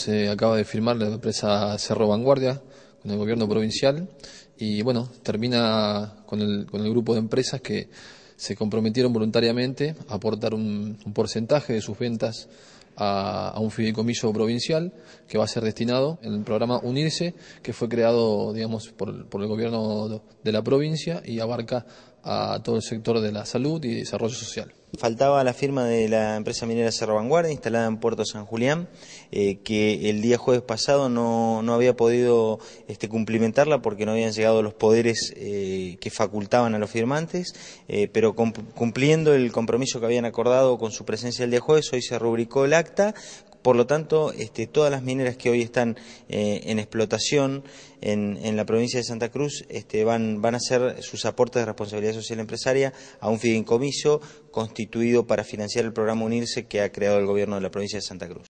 Se acaba de firmar la empresa Cerro Vanguardia con el gobierno provincial y bueno, termina con el, con el grupo de empresas que se comprometieron voluntariamente a aportar un, un porcentaje de sus ventas a, un fideicomiso provincial que va a ser destinado en el programa Unirse, que fue creado, digamos, por, por el gobierno de la provincia y abarca a todo el sector de la salud y desarrollo social. Faltaba la firma de la empresa minera Cerro Vanguardia, instalada en Puerto San Julián, eh, que el día jueves pasado no, no había podido este, cumplimentarla porque no habían llegado los poderes eh, que facultaban a los firmantes, eh, pero cumpliendo el compromiso que habían acordado con su presencia el día jueves, hoy se rubricó el acta. Por lo tanto, este, todas las mineras que hoy están eh, en explotación en, la provincia de Santa Cruz este, van, van a hacer sus aportes de responsabilidad social empresaria a un fideicomiso constituido para financiar el programa Unirse que ha creado el gobierno de la provincia de Santa Cruz.